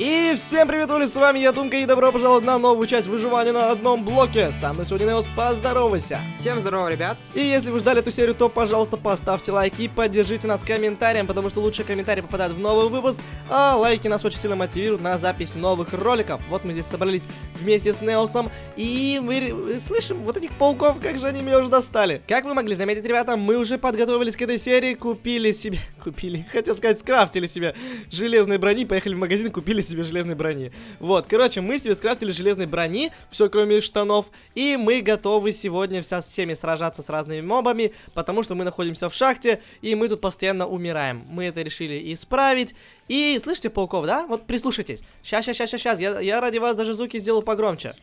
Ew. всем привет, Ули, с вами я, Тумка, и добро пожаловать на новую часть выживания на одном блоке. Со мной сегодня Неос, поздоровайся. Всем здорово, ребят. И если вы ждали эту серию, то, пожалуйста, поставьте лайк и поддержите нас комментарием, потому что лучшие комментарии попадают в новый выпуск, а лайки нас очень сильно мотивируют на запись новых роликов. Вот мы здесь собрались вместе с Неосом, и мы слышим вот этих пауков, как же они меня уже достали. Как вы могли заметить, ребята, мы уже подготовились к этой серии, купили себе... Купили, хотел сказать, скрафтили себе железные брони, поехали в магазин, купили себе железные железной брони. Вот, короче, мы себе скрафтили железной брони, все кроме штанов, и мы готовы сегодня вся с всеми сражаться с разными мобами, потому что мы находимся в шахте, и мы тут постоянно умираем. Мы это решили исправить, и слышите пауков, да? Вот прислушайтесь. Сейчас, сейчас, сейчас, сейчас, я, я ради вас даже звуки сделаю погромче.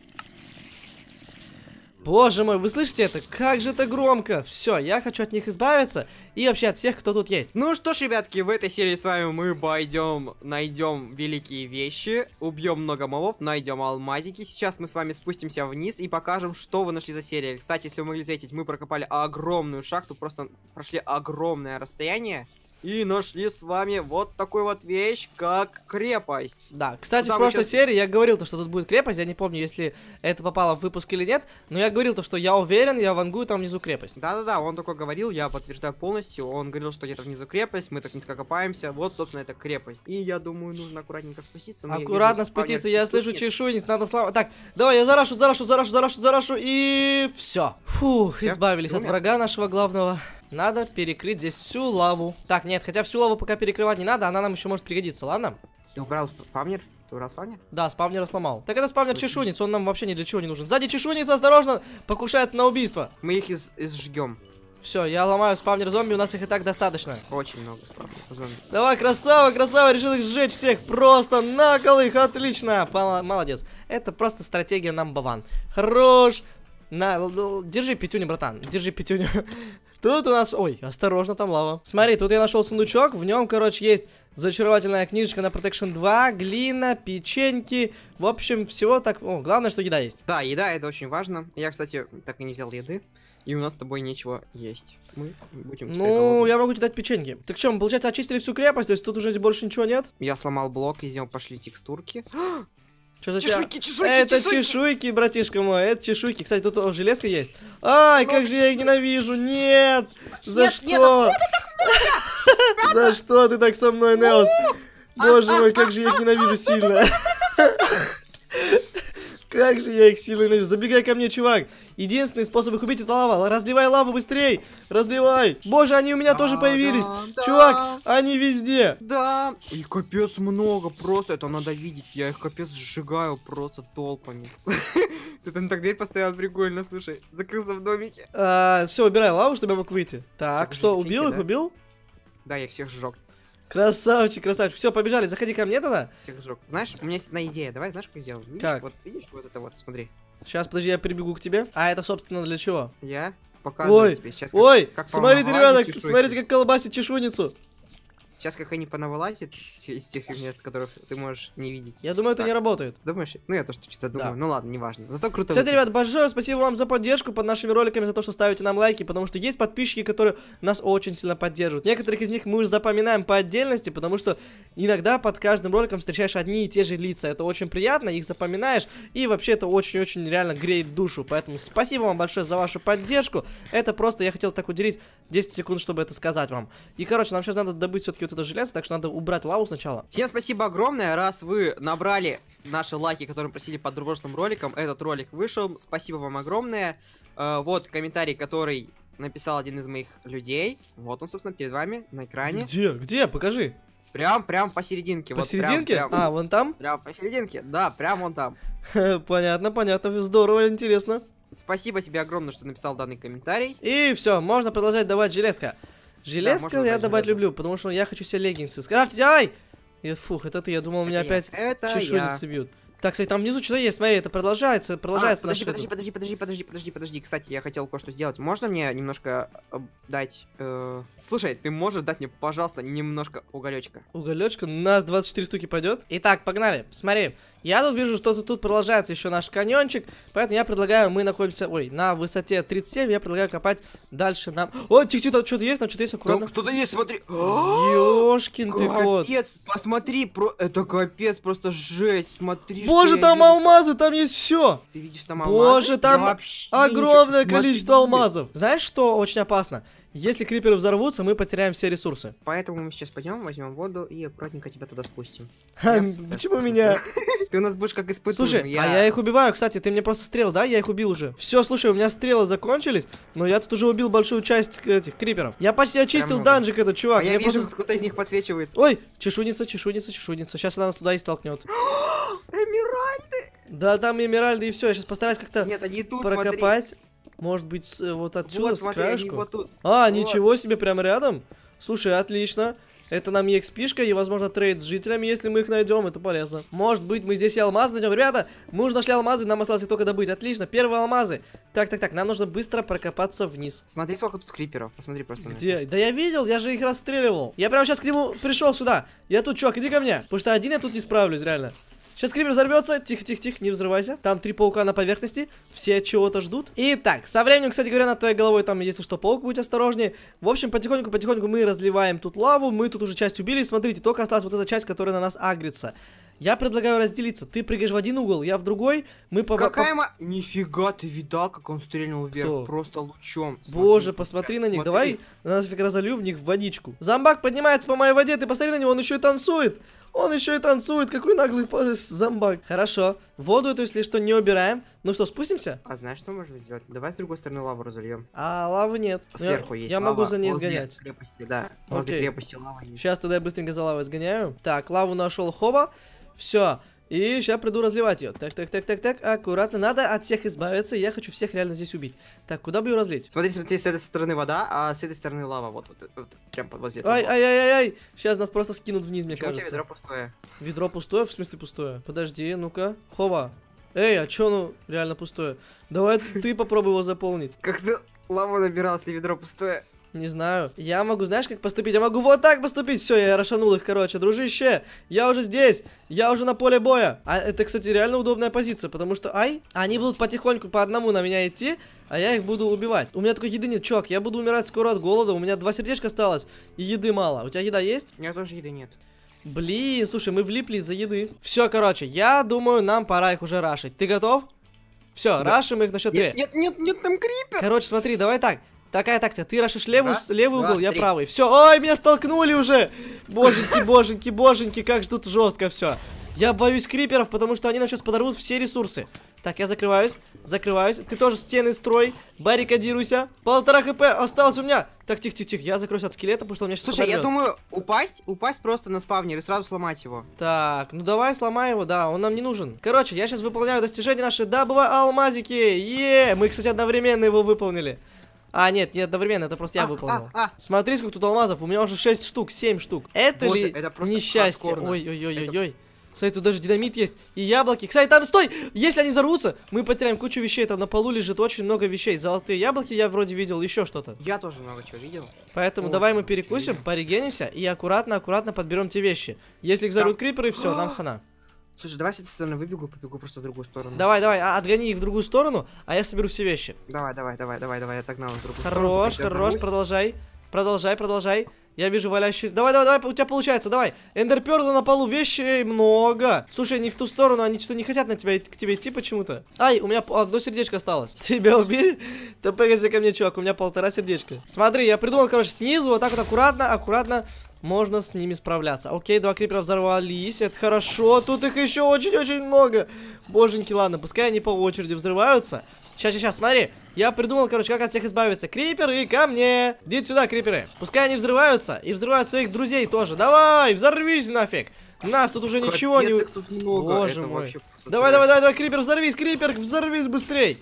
Боже мой, вы слышите это? Как же это громко! Все, я хочу от них избавиться и вообще от всех, кто тут есть. Ну что ж, ребятки, в этой серии с вами мы пойдем, найдем великие вещи, убьем много мобов, найдем алмазики. Сейчас мы с вами спустимся вниз и покажем, что вы нашли за серия. Кстати, если вы могли заметить, мы прокопали огромную шахту, просто прошли огромное расстояние. И нашли с вами вот такую вот вещь, как крепость. Да, кстати, Куда в прошлой сейчас... серии я говорил, то, что тут будет крепость. Я не помню, если это попало в выпуск или нет, но я говорил то, что я уверен, я вангую там внизу крепость. Да-да-да, он такой говорил, я подтверждаю полностью. Он говорил, что где-то внизу крепость, мы так низко копаемся. Вот, собственно, это крепость. И я думаю, нужно аккуратненько спуститься. Мы Аккуратно спуститься, я слышу чешуйниц, надо слава. Так, давай, я зарашу, зарашу, зарашу, зарашу, зарашу, и все. Фух, избавились от врага нашего главного. Надо перекрыть здесь всю лаву. Так, нет, хотя всю лаву пока перекрывать не надо, она нам еще может пригодиться, ладно? Ты убрал спавнер? Ты убрал спавнер? Да, спавнер сломал. Так это спавнер чешуниц, он нам вообще ни для чего не нужен. Сзади чешуница, осторожно, покушается на убийство. Мы их из изжгем. Все, я ломаю спавнер зомби, у нас их и так достаточно. Очень много спавнер зомби. Давай, красава, красава, решил их сжечь всех. Просто накол их, отлично. Пол молодец. Это просто стратегия нам баван. Хорош. На, держи пятюню, братан. Держи пятюню. Тут у нас... Ой, осторожно, там лава. Смотри, тут я нашел сундучок. В нем, короче, есть зачаровательная книжечка на Protection 2, глина, печеньки. В общем, всего так... О, главное, что еда есть. Да, еда, это очень важно. Я, кстати, так и не взял еды. И у нас с тобой нечего есть. Мы будем Ну, голодны. я могу тебе дать печеньки. Так что, получается, очистили всю крепость, то есть тут уже больше ничего нет? Я сломал блок, из него пошли текстурки. Что чешуйки, чешуйки, Это чешуйки. братишка мой, это чешуйки. Кстати, тут железка есть. Ай, как же я их ненавижу, нет! За что? За что ты так со мной, Нелс? Боже мой, как же я их ненавижу сильно. Как же я их силой нажил? Забегай ко мне, чувак. Единственный способ их убить это лава. Разливай лаву быстрей. Разливай. Боже, они у меня да, тоже появились. Да, чувак, да. они везде. Да. И капец много просто. Это надо видеть. Я их капец сжигаю просто толпами. Ты там так дверь постоял прикольно, слушай. Закрылся в домике. А, Все, убирай лаву, чтобы я мог выйти. Так, что, убил их, убил? Да, я всех сжег. Красавчик, красавчик. Все, побежали, заходи ко мне тогда. Всех сжег. Знаешь, у меня есть одна идея. Давай, знаешь, как сделаем? Видишь, как? Вот, видишь, вот это вот, смотри. Сейчас, подожди, я прибегу к тебе. А это, собственно, для чего? Я показываю ой, тебе сейчас. Как, ой, как смотрите, ребята, смотрите, как колбасит чешуницу. Сейчас как они понавылазят из, тех мест, которых ты можешь не видеть. Я думаю, так. это не работает. Думаешь? Ну, я тоже что-то думаю. Да. Ну ладно, неважно. Зато круто. Кстати, ребят, большое спасибо вам за поддержку под нашими роликами, за то, что ставите нам лайки, потому что есть подписчики, которые нас очень сильно поддерживают. Некоторых из них мы уже запоминаем по отдельности, потому что иногда под каждым роликом встречаешь одни и те же лица. Это очень приятно, их запоминаешь, и вообще это очень-очень реально греет душу. Поэтому спасибо вам большое за вашу поддержку. Это просто я хотел так уделить 10 секунд, чтобы это сказать вам. И, короче, нам сейчас надо добыть все-таки блокирует это железо, так что надо убрать лаву сначала. Всем спасибо огромное, раз вы набрали наши лайки, которые просили под прошлым роликом, этот ролик вышел, спасибо вам огромное. Э, вот комментарий, который написал один из моих людей, вот он, собственно, перед вами на экране. Где, где, покажи. Прям, прям посерединке. Посерединке? Вот прям, прям, а, вон там? Прям посерединке, да, прям вон там. Понятно, понятно, здорово, интересно. Спасибо тебе огромное, что написал данный комментарий. И все, можно продолжать давать железка. Железка да, я добавить люблю, потому что я хочу себе леггинсы. Скрафтить, ай! И, э, фух, это ты, я думал, у меня опять это чешуйницы бьют. Так, кстати, там внизу что-то есть, смотри, это продолжается, продолжается а, подожди, подожди, этот... подожди, подожди, подожди, подожди, подожди, кстати, я хотел кое-что сделать. Можно мне немножко э, дать... Э... Слушай, ты можешь дать мне, пожалуйста, немножко уголечка? Уголечка? На 24 штуки пойдет? Итак, погнали, смотри. Я тут вижу, что тут продолжается еще наш каньончик, поэтому я предлагаю, мы находимся, ой, на высоте 37, я предлагаю копать дальше нам... О, тихо-тихо, там что-то есть, там что-то есть, аккуратно. Что-то есть, смотри. А! Ёшкин ты кот. Капец, посмотри, про... это капец, просто жесть, смотри, Боже, там алмазы, там есть все. Ты видишь там алмазы? Боже, там огромное количество алмазов. Знаешь, что очень опасно? Если криперы взорвутся, мы потеряем все ресурсы. Поэтому мы сейчас пойдем, возьмем воду и аккуратненько тебя туда спустим. А, почему меня? Ты у нас будешь как испытуем. Слушай, а я... а я их убиваю, кстати, ты мне просто стрел, да? Я их убил уже. Все, слушай, у меня стрелы закончились, но я тут уже убил большую часть этих криперов. Я почти очистил данжик этот, чувак. А я вижу, просто... кто-то из них подсвечивается. Ой, чешуница, чешуница, чешуница. Сейчас она нас туда и столкнет. Эмиральды! Да, там эмиральды и все. Я сейчас постараюсь как-то прокопать. Смотри. Может быть, э, вот отсюда, вот, с смотри, краешку? вот тут. А, вот. ничего себе, прям рядом? Слушай, отлично. Это нам EXP-шка и, возможно, трейд с жителями, если мы их найдем, это полезно. Может быть, мы здесь и алмазы найдем. Ребята, мы уже нашли алмазы, нам осталось их только добыть. Отлично, первые алмазы. Так, так, так, нам нужно быстро прокопаться вниз. Смотри, сколько тут криперов, посмотри просто. Где? Да я видел, я же их расстреливал. Я прямо сейчас к нему пришел сюда. Я тут, чувак, иди ко мне, потому что один я тут не справлюсь, реально. Сейчас крипер взорвется. Тихо-тихо-тихо, не взрывайся. Там три паука на поверхности. Все чего-то ждут. Итак, со временем, кстати говоря, над твоей головой там, если что, паук, будь осторожнее. В общем, потихоньку-потихоньку мы разливаем тут лаву. Мы тут уже часть убили. Смотрите, только осталась вот эта часть, которая на нас агрится. Я предлагаю разделиться. Ты прыгаешь в один угол, я в другой. Мы по... Какая по... Нифига, ты видал, как он стрельнул вверх? Кто? Просто лучом. Смотри, Боже, посмотри на них. Смотри. Давай нафиг разолью в них водичку. Зомбак поднимается по моей воде. Ты посмотри на него, он еще и танцует. Он еще и танцует. Какой наглый зомбак. Хорошо. Воду эту, если что, не убираем. Ну что, спустимся? А знаешь, что можно сделать? Давай с другой стороны лаву разольем. А лавы нет. Ну, Сверху я, есть. Я лава. могу за ней сгонять. Крепости, да. Возле Окей. крепости лава есть. Сейчас тогда я быстренько за лавой сгоняю. Так, лаву нашел Хова, Все. И сейчас приду разливать ее. Так, так, так, так, так. Аккуратно. Надо от всех избавиться. Я хочу всех реально здесь убить. Так, куда бы ее разлить? Смотри, смотри, с этой стороны вода, а с этой стороны лава. Вот, вот, вот прям возле. Ай, ай, ай, ай, ай. Сейчас нас просто скинут вниз, мне Почему кажется. У тебя ведро пустое. Ведро пустое, в смысле пустое. Подожди, ну-ка. Хова, Эй, а чё ну реально пустое? Давай ты попробуй его заполнить. Как ты лаву набирал, ведро пустое? Не знаю. Я могу, знаешь, как поступить? Я могу вот так поступить. Все, я рашанул их, короче. Дружище, я уже здесь. Я уже на поле боя. А это, кстати, реально удобная позиция, потому что, ай, они будут потихоньку по одному на меня идти, а я их буду убивать. У меня такой еды нет, чувак, я буду умирать скоро от голода. У меня два сердечка осталось, и еды мало. У тебя еда есть? У меня тоже еды нет. Блин, слушай, мы влипли из-за еды. Все, короче, я думаю, нам пора их уже рашить. Ты готов? Все, да. рашим их насчет три. Нет, нет, нет, там крипер. Короче, смотри, давай так. Такая тактика. Ты рашишь левую, Раз, левый два, угол, я правый. Все, ой, меня столкнули уже. Боженьки, боженьки, боженьки, как ждут жестко все. Я боюсь криперов, потому что они нам сейчас подорвут все ресурсы. Так, я закрываюсь, закрываюсь. Ты тоже стены строй, баррикадируйся. Полтора хп осталось у меня. Так, тихо-тихо-тихо, я закроюсь от скелета, потому что у меня сейчас Слушай, подорвет. я думаю, упасть, упасть просто на спавнер и сразу сломать его. Так, ну давай сломай его, да, он нам не нужен. Короче, я сейчас выполняю достижение наши добываю алмазики. Е, Мы, кстати, одновременно его выполнили. А, нет, не одновременно, это просто я а, выполнил. А, а. Смотри, сколько тут алмазов, у меня уже 6 штук, 7 штук. Это Боже, ли это несчастье? Ой-ой-ой-ой-ой. Смотри, тут даже динамит есть. И яблоки. Кстати, там, стой! Если они взорвутся, мы потеряем кучу вещей. Там на полу лежит очень много вещей. Золотые яблоки я вроде видел, еще что-то. Я тоже много чего видел. Поэтому О, давай мы перекусим, порегенимся и аккуратно-аккуратно подберем те вещи. Если их взорвут криперы, все, нам хана. Слушай, давай с этой стороны выбегу, побегу просто в другую сторону. Давай, давай, а, отгони их в другую сторону, а я соберу все вещи. Давай, давай, давай, давай, давай, я отогнал в другую хорош, сторону. Хорош, хорош, продолжай. Продолжай, продолжай. Я вижу валяющиеся... Давай, давай, давай, у тебя получается, давай. Эндерперлы на полу, вещей много. Слушай, не в ту сторону, они что-то не хотят на тебя, к тебе идти почему-то. Ай, у меня одно сердечко осталось. Тебя убили? Да погоди ко мне, чувак, у меня полтора сердечка. Смотри, я придумал, короче, снизу, вот так вот аккуратно, аккуратно можно с ними справляться. Окей, два крипера взорвались, это хорошо, тут их еще очень-очень много. Боженьки, ладно, пускай они по очереди взрываются. Сейчас, сейчас, смотри. Я придумал, короче, как от всех избавиться. Криперы, ко мне. иди сюда, криперы. Пускай они взрываются и взрывают своих друзей тоже. Давай, взорвись нафиг. Нас тут уже Капец, ничего не... Тут много. Боже Это мой. Давай, давай, давай, давай, крипер, взорвись, крипер, взорвись быстрей.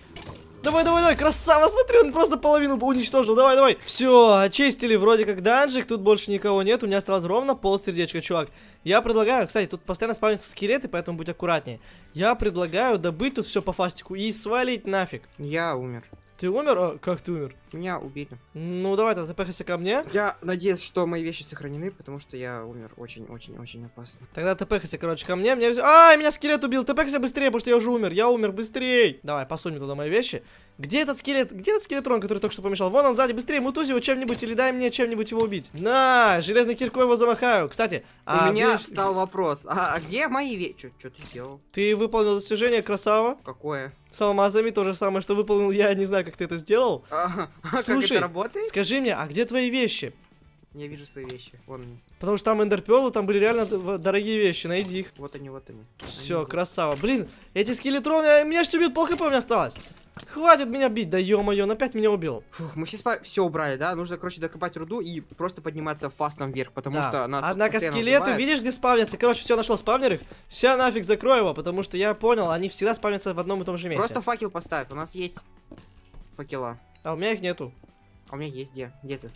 Давай, давай, давай, красава, смотри, он просто половину уничтожил. Давай, давай. Все, очистили вроде как данжик, тут больше никого нет. У меня осталось ровно пол сердечка, чувак. Я предлагаю, кстати, тут постоянно спавнятся скелеты, поэтому будь аккуратнее. Я предлагаю добыть тут все по фастику и свалить нафиг. Я умер. Ты умер? А, как ты умер? Меня убили. Ну, давай, тогда тпхайся ко мне. Я надеюсь, что мои вещи сохранены, потому что я умер очень-очень-очень опасно. Тогда тпхайся, короче, ко мне. мне А, меня скелет убил. Тпхайся быстрее, потому что я уже умер. Я умер, быстрее. Давай, посунем туда мои вещи. Где этот скелет? Где этот скелетрон, который только что помешал? Вон он сзади, быстрее, мутузи его чем-нибудь или дай мне чем-нибудь его убить. На, железной киркой его замахаю. Кстати, а у а меня вы... встал вопрос. А, а где мои вещи? Что ты сделал? Ты выполнил достижение, красава. Какое? С алмазами то же самое, что выполнил я. Не знаю, как ты это сделал. А, Слушай, как это работает? скажи мне, а где твои вещи? Я вижу свои вещи. Вон они. Потому что там эндерперлы, там были реально дорогие вещи. Найди их. Вот они, вот они. Все, красава. Блин, эти скелетроны, а меня же убьют, пол хп у меня осталось. Хватит меня бить, да ё-моё, он опять меня убил. Фух, мы сейчас все убрали, да? Нужно, короче, докопать руду и просто подниматься фастом вверх, потому да. что нас Однако скелеты, взрывают. видишь, где спавнятся? Короче, все нашел спавнер их. Все нафиг закрой его, потому что я понял, они всегда спавнятся в одном и том же месте. Просто факел поставь, у нас есть факела. А у меня их нету. А у меня есть где? Где ты?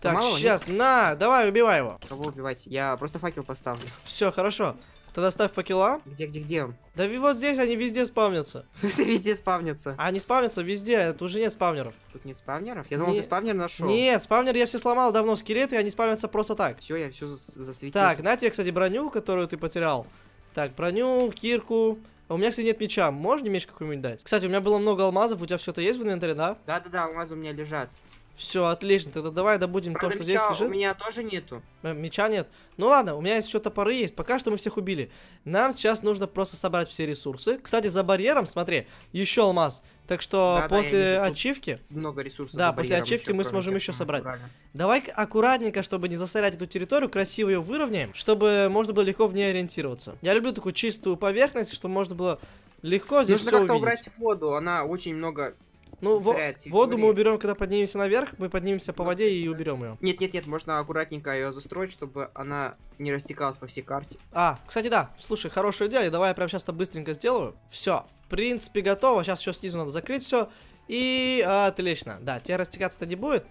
Так, Малого, сейчас, нет? на, давай, убивай его. Кого убивать? Я просто факел поставлю. Все, хорошо. Тогда ставь факела. Где, где, где? Да вот здесь они везде спавнятся. В смысле везде спавнятся? А Они спавнятся везде, тут уже нет спавнеров. Тут нет спавнеров? Я думал, не... ты спавнер нашел. Нет, спавнер я все сломал давно, скелеты, они спавнятся просто так. Все, я все засветил. Так, на тебе, кстати, броню, которую ты потерял. Так, броню, кирку, а у меня, кстати, нет меча. Можешь меч какой-нибудь дать? Кстати, у меня было много алмазов. У тебя все то есть в инвентаре, да? Да-да-да, алмазы у меня лежат. Все, отлично. Тогда давай добудем Правда, то, что здесь лежит. У меня тоже нету. Э, меча нет. Ну ладно, у меня есть что-то пары есть. Пока что мы всех убили. Нам сейчас нужно просто собрать все ресурсы. Кстати, за барьером, смотри, еще алмаз. Так что да, после да, ачивки... Много ресурсов. Да, после ачивки мы сможем еще собрать. Собрали. Давай аккуратненько, чтобы не засорять эту территорию, красиво ее выровняем, чтобы можно было легко в ней ориентироваться. Я люблю такую чистую поверхность, чтобы можно было легко здесь Нужно как-то убрать воду, она очень много ну, во воду мы уберем, когда поднимемся наверх, мы поднимемся по воде и уберем ее. Нет, нет, нет, можно аккуратненько ее застроить, чтобы она не растекалась по всей карте. А, кстати, да, слушай, хорошая идея, давай я прямо сейчас-то быстренько сделаю. Все, принципе, готово. Сейчас еще снизу надо закрыть все. И а, отлично. Да, тебе растекаться-то не будет.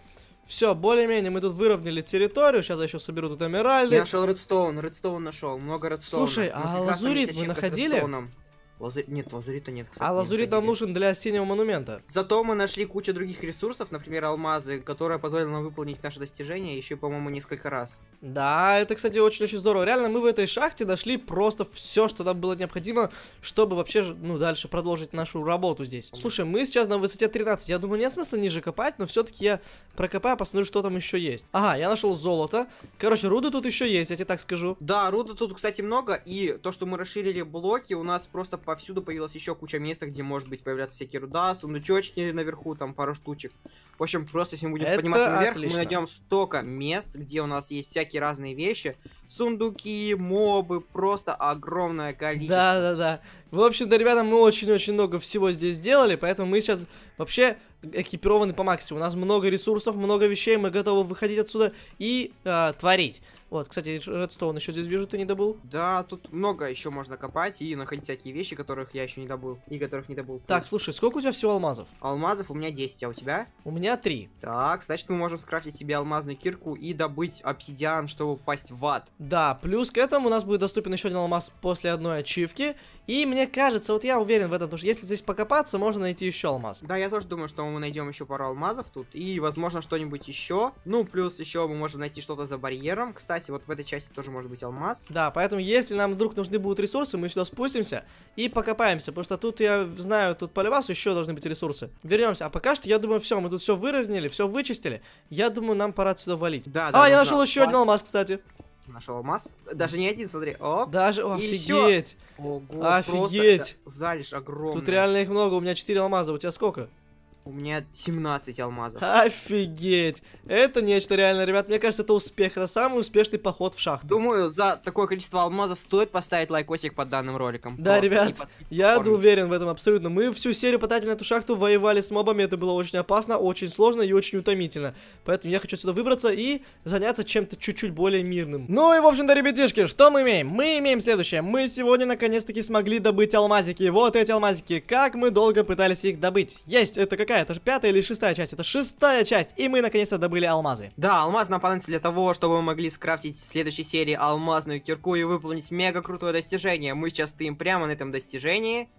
Все, более-менее мы тут выровняли территорию. Сейчас я еще соберу тут эмеральды. Я нашел редстоун, редстоун нашел, много редстоуна. Слушай, а лазурит мы находили? Лазу... Нет, лазурита нет, кстати. А лазурит нам нужен для синего монумента. Зато мы нашли кучу других ресурсов, например, алмазы, которые позволили нам выполнить наше достижение еще, по-моему, несколько раз. Да, это, кстати, очень-очень здорово. Реально, мы в этой шахте нашли просто все, что нам было необходимо, чтобы вообще, ну, дальше продолжить нашу работу здесь. Слушай, мы сейчас на высоте 13. Я думаю, нет смысла ниже копать, но все-таки я прокопаю, посмотрю, что там еще есть. Ага, я нашел золото. Короче, руды тут еще есть, я тебе так скажу. Да, руды тут, кстати, много, и то, что мы расширили блоки, у нас просто по повсюду появилась еще куча места, где может быть появляться всякие руда, сундучочки наверху, там пару штучек. В общем, просто если мы будем Это подниматься наверх, отлично. мы найдем столько мест, где у нас есть всякие разные вещи. Сундуки, мобы, просто огромное количество. Да-да-да. В общем-то, ребята, мы очень-очень много всего здесь сделали, поэтому мы сейчас вообще экипированы по максимуму. У нас много ресурсов, много вещей, мы готовы выходить отсюда и э, творить. Вот, кстати, редстоун еще здесь вижу, ты не добыл. Да, тут много еще можно копать и находить всякие вещи, которых я еще не добыл. И которых не добыл. Так, слушай, сколько у тебя всего алмазов? Алмазов у меня 10, а у тебя? У меня 3. Так, значит, мы можем скрафтить себе алмазную кирку и добыть обсидиан, чтобы попасть в ад. Да, плюс к этому у нас будет доступен еще один алмаз после одной ачивки. И мне кажется, вот я уверен в этом, потому что если здесь покопаться, можно найти еще алмаз. Да, я тоже думаю, что мы найдем еще пару алмазов тут. И, возможно, что-нибудь еще. Ну, плюс еще мы можем найти что-то за барьером. Кстати, вот в этой части тоже может быть алмаз. Да, поэтому если нам вдруг нужны будут ресурсы, мы сюда спустимся и покопаемся. Потому что тут, я знаю, тут по левасу еще должны быть ресурсы. Вернемся. А пока что, я думаю, все, мы тут все выровняли, все вычистили. Я думаю, нам пора отсюда валить. Да, а, да. А, я нашел еще один алмаз, кстати. Нашел алмаз. Даже не один, смотри. о Даже, о, офигеть. Ого, офигеть. Просто, залишь огромный. Тут реально их много, у меня 4 алмаза, у тебя сколько? У меня 17 алмазов. Офигеть! Это нечто реально, ребят. Мне кажется, это успех. Это самый успешный поход в шахту. Думаю, за такое количество алмазов стоит поставить лайкосик под данным роликом. Да, Просто ребят, я кормить. уверен в этом абсолютно. Мы всю серию потратили на эту шахту, воевали с мобами. Это было очень опасно, очень сложно и очень утомительно. Поэтому я хочу сюда выбраться и заняться чем-то чуть-чуть более мирным. Ну и, в общем-то, ребятишки, что мы имеем? Мы имеем следующее. Мы сегодня, наконец-таки, смогли добыть алмазики. Вот эти алмазики. Как мы долго пытались их добыть. Есть, это как какая? Это же пятая или шестая часть? Это шестая часть. И мы наконец-то добыли алмазы. Да, алмаз нам понадобится для того, чтобы мы могли скрафтить в следующей серии алмазную кирку и выполнить мега крутое достижение. Мы сейчас стоим прямо на этом достижении.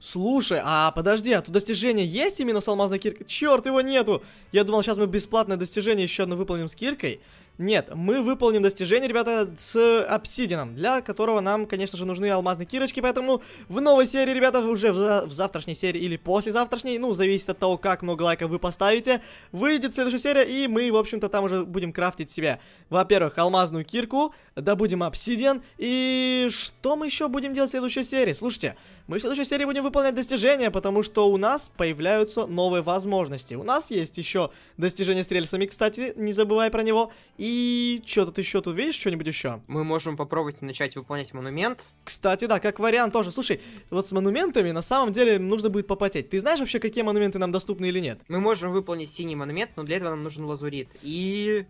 Слушай, а подожди, а тут достижение есть именно с алмазной киркой? Черт, его нету! Я думал, сейчас мы бесплатное достижение еще одно выполним с киркой. Нет, мы выполним достижение, ребята, с обсидином, для которого нам, конечно же, нужны алмазные кирочки, поэтому в новой серии, ребята, уже в, за в завтрашней серии или послезавтрашней, ну, зависит от того, как много лайков вы поставите, выйдет следующая серия, и мы, в общем-то, там уже будем крафтить себе, во-первых, алмазную кирку, добудем обсидиан, и что мы еще будем делать в следующей серии? Слушайте, мы в следующей серии будем выполнять достижения, потому что у нас появляются новые возможности. У нас есть еще достижение с рельсами, кстати, не забывай про него, и что-то еще тут видишь что-нибудь еще? Мы можем попробовать начать выполнять монумент. Кстати, да, как вариант тоже. Слушай, вот с монументами на самом деле нужно будет попотеть. Ты знаешь вообще, какие монументы нам доступны или нет? Мы можем выполнить синий монумент, но для этого нам нужен лазурит. И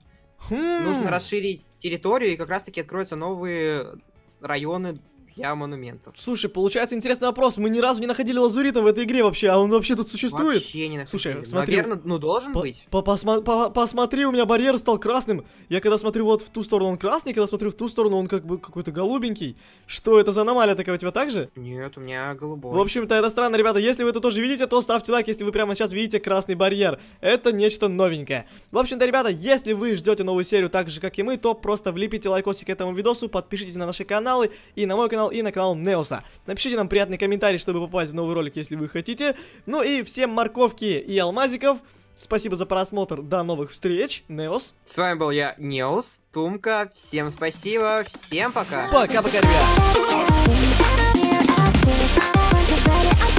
хм. нужно расширить территорию, и как раз-таки откроются новые районы я монументов. Слушай, получается интересный вопрос. Мы ни разу не находили лазурита в этой игре вообще, а он вообще тут существует? Вообще не Слушай, смотри. Наверное, ну должен по быть. По -посма по посмотри, у меня барьер стал красным. Я когда смотрю вот в ту сторону, он красный, когда смотрю в ту сторону, он как бы какой-то голубенький. Что это за аномалия такая у тебя также? Нет, у меня голубой. В общем-то, это странно, ребята. Если вы это тоже видите, то ставьте лайк, если вы прямо сейчас видите красный барьер. Это нечто новенькое. В общем-то, ребята, если вы ждете новую серию так же, как и мы, то просто влепите лайкосик этому видосу, подпишитесь на наши каналы и на мой канал канал и на канал Неоса. Напишите нам приятный комментарий, чтобы попасть в новый ролик, если вы хотите. Ну и всем морковки и алмазиков. Спасибо за просмотр. До новых встреч. Неос. С вами был я, Неос, Тумка. Всем спасибо. Всем пока. Пока-пока, ребят.